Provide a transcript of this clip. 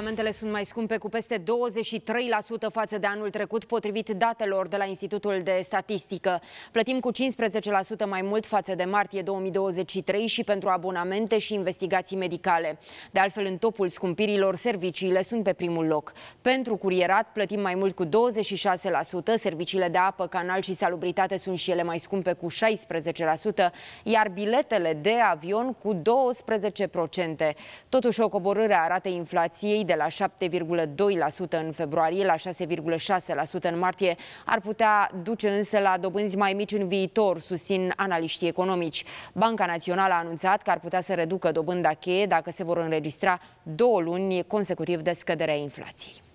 Medicamentele sunt mai scumpe cu peste 23% față de anul trecut, potrivit datelor de la Institutul de Statistică. Plătim cu 15% mai mult față de martie 2023 și pentru abonamente și investigații medicale. De altfel, în topul scumpirilor, serviciile sunt pe primul loc. Pentru curierat plătim mai mult cu 26%, serviciile de apă, canal și salubritate sunt și ele mai scumpe cu 16%, iar biletele de avion cu 12%. Totuși, o coborâre arată inflației de la 7,2% în februarie la 6,6% în martie ar putea duce însă la dobânzi mai mici în viitor, susțin analiștii economici. Banca Națională a anunțat că ar putea să reducă dobânda cheie dacă se vor înregistra două luni consecutiv de scăderea inflației.